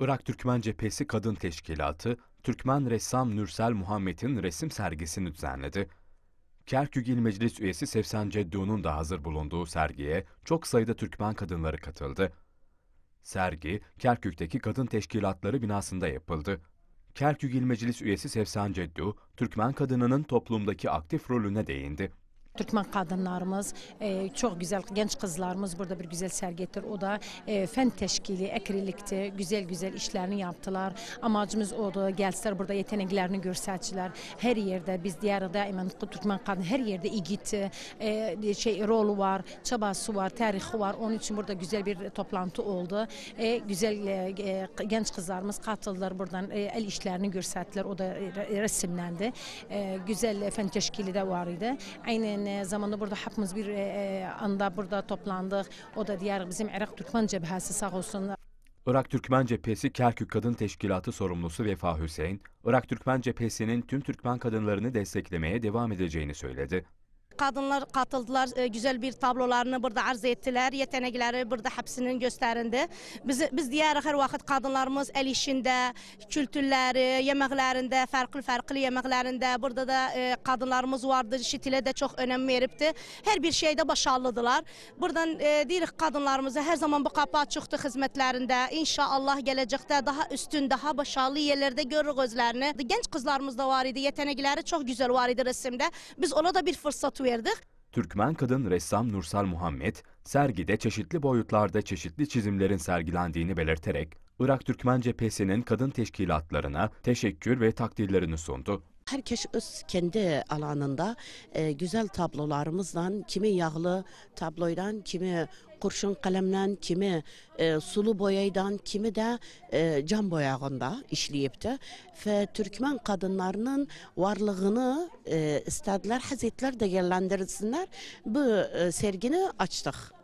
Irak Türkmen Cephesi Kadın Teşkilatı, Türkmen ressam Nürsel Muhammed'in resim sergisini düzenledi. Kerkük İl Meclis üyesi Sevsen Ceddu'nun da hazır bulunduğu sergiye çok sayıda Türkmen kadınları katıldı. Sergi, Kerkük'teki kadın teşkilatları binasında yapıldı. Kerkük İl Meclis üyesi Sevsen Ceddu, Türkmen kadınının toplumdaki aktif rolüne değindi. Türkmen kadınlarımız, e, çok güzel genç kızlarımız burada bir güzel sergi O da e, fen teşkili, ekrilikti. Güzel güzel işlerini yaptılar. Amacımız oldu. Gelseler burada yeteneklerini görselçiler. Her yerde biz Diyarı'da İmanlıklı Türkmen kadın her yerde igiti, e, şey rolü var, çabası var, tarihi var. Onun için burada güzel bir toplantı oldu. E, güzel e, e genç kızlarımız katıldılar buradan e, el işlerini görsettiler. O da e, resimlendi. E, güzel fen teşkili de var idi. Aynen aynı hani zamanda burada hepimiz bir e, e, anda burada toplandık. O da diğer bizim Irak Türkmen cephesi sağ olsun. Irak Türkmen Cephesi Kerkük Kadın Teşkilatı sorumlusu Vefa Hüseyin, Irak Türkmen Cephesi'nin tüm Türkmen kadınlarını desteklemeye devam edeceğini söyledi kadınlar katıldılar. E, güzel bir tablolarını burada arz ettiler. Yetenekleri burada hepsinin gösterildi. Biz, biz diğer her vakit kadınlarımız el işinde, kültürleri, yemeklerinde, farklı farklı yemeklerinde burada da e, kadınlarımız vardı. Şitile de çok önem veripti. Her bir şeyde başarılıdılar. Buradan e, deyirik kadınlarımıza her zaman bu kapı açıktı hizmetlerinde. İnşallah gelecekte daha üstün, daha başarılı yerlerde görürük özlerini. Genç kızlarımız da var idi. Yetenekleri çok güzel var idi resimde. Biz ona da bir fırsat verdik verdik. Türkmen kadın ressam Nursal Muhammed, sergide çeşitli boyutlarda çeşitli çizimlerin sergilendiğini belirterek, Irak Türkmen Cephesi'nin kadın teşkilatlarına teşekkür ve takdirlerini sundu. Herkes öz kendi alanında e, güzel tablolarımızdan, kimi yağlı tabloydan, kimi kurşun kalemle, kimi e, sulu boyaydan, kimi de e, cam boyağında işleyip de ve Türkmen kadınlarının varlığını e, istediler, hazretler değerlendirsinler. Bu e, sergini açtık.